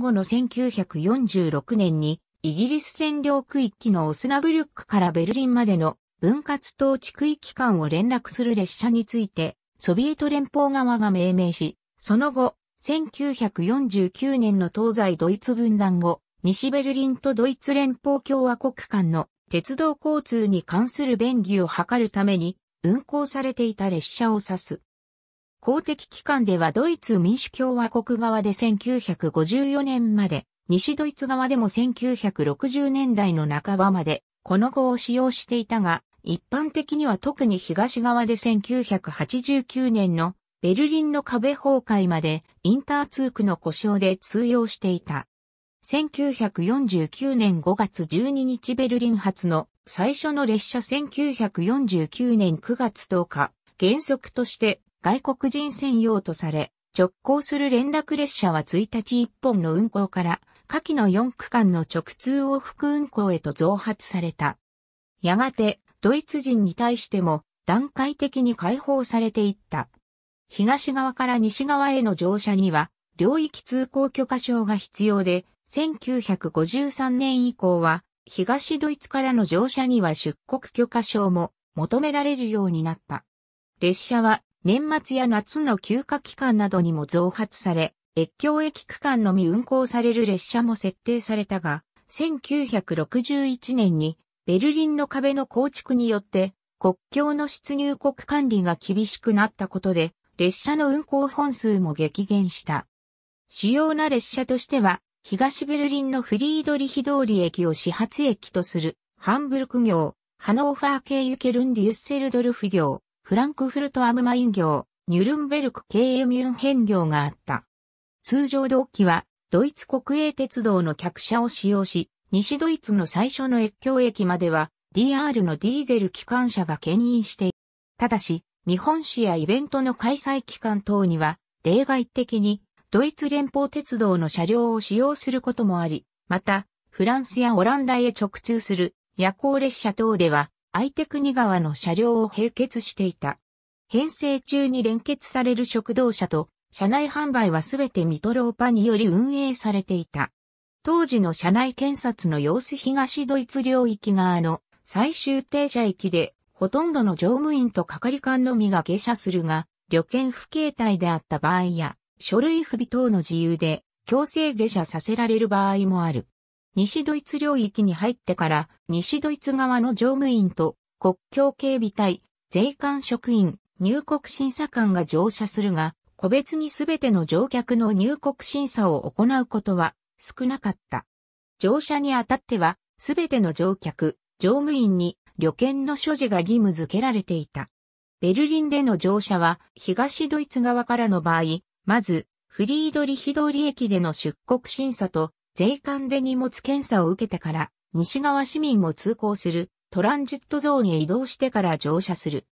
後の1946年にイギリス占領区域のオスナブルックからベルリンまでの分割統治区域間を連絡する列車についてソビエト連邦側が命名し、その後、1949年の東西ドイツ分断後、西ベルリンとドイツ連邦共和国間の鉄道交通に関する便宜を図るために運行されていた列車を指す。公的機関ではドイツ民主共和国側で1954年まで、西ドイツ側でも1960年代の半ばまで、この語を使用していたが、一般的には特に東側で1989年のベルリンの壁崩壊までインターツークの故障で通用していた。1949年5月12日ベルリン発の最初の列車1949年9月10日、原則として外国人専用とされ、直行する連絡列車は1日1本の運行から、下記の4区間の直通往復運行へと増発された。やがて、ドイツ人に対しても、段階的に解放されていった。東側から西側への乗車には、領域通行許可証が必要で、1953年以降は、東ドイツからの乗車には出国許可証も求められるようになった。列車は年末や夏の休暇期間などにも増発され、越境駅区間のみ運行される列車も設定されたが、1961年にベルリンの壁の構築によって国境の出入国管理が厳しくなったことで列車の運行本数も激減した。主要な列車としては東ベルリンのフリードリヒ通り駅を始発駅とするハンブルク行、ハノーファー系ユケルンディュッセルドルフ行、フランクフルトアムマイン業、ニュルンベルク経営ミュンヘン業があった。通常同期は、ドイツ国営鉄道の客車を使用し、西ドイツの最初の越境駅までは、DR のディーゼル機関車が牽引している。ただし、日本市やイベントの開催期間等には、例外的に、ドイツ連邦鉄道の車両を使用することもあり、また、フランスやオランダへ直通する夜行列車等では、相手国側の車両を並結していた。編成中に連結される食堂車と、車内販売はすべてミトローパにより運営されていた。当時の車内検察の様子東ドイツ領域側の最終停車駅で、ほとんどの乗務員と係官のみが下車するが、旅券不携帯であった場合や、書類不備等の自由で強制下車させられる場合もある。西ドイツ領域に入ってから西ドイツ側の乗務員と国境警備隊、税関職員、入国審査官が乗車するが、個別にすべての乗客の入国審査を行うことは少なかった。乗車にあたっては、すべての乗客、乗務員に旅券の所持が義務付けられていた。ベルリンでの乗車は、東ドイツ側からの場合、まず、フリードリヒ通り駅での出国審査と、税関で荷物検査を受けてから、西側市民を通行するトランジットゾーンへ移動してから乗車する。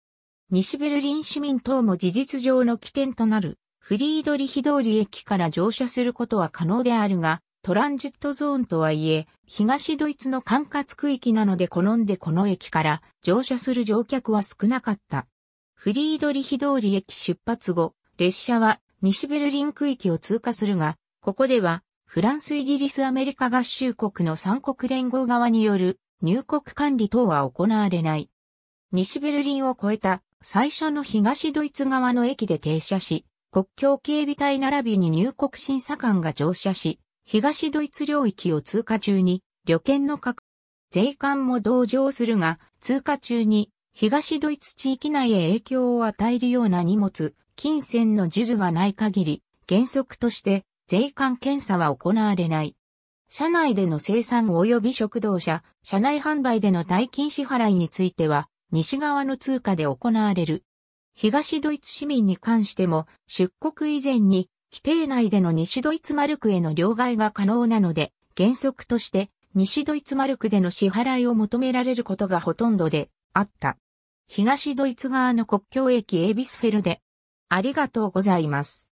西ベルリン市民等も事実上の起点となるフリードリヒ通り駅から乗車することは可能であるが、トランジットゾーンとはいえ、東ドイツの管轄区域なので好んでこの駅から乗車する乗客は少なかった。フリードリヒ通り駅出発後、列車は西ベルリン区域を通過するが、ここではフランスイギリスアメリカ合衆国の三国連合側による入国管理等は行われない。西ベルリンを越えた最初の東ドイツ側の駅で停車し、国境警備隊並びに入国審査官が乗車し、東ドイツ領域を通過中に旅券の確税関も同乗するが、通過中に東ドイツ地域内へ影響を与えるような荷物、金銭の数がない限り、原則として税関検査は行われない。社内での生産及び食堂車、社内販売での代金支払いについては、西側の通貨で行われる。東ドイツ市民に関しても、出国以前に、規定内での西ドイツマルクへの両替が可能なので、原則として、西ドイツマルクでの支払いを求められることがほとんどであった。東ドイツ側の国境駅エビスフェルで、ありがとうございます。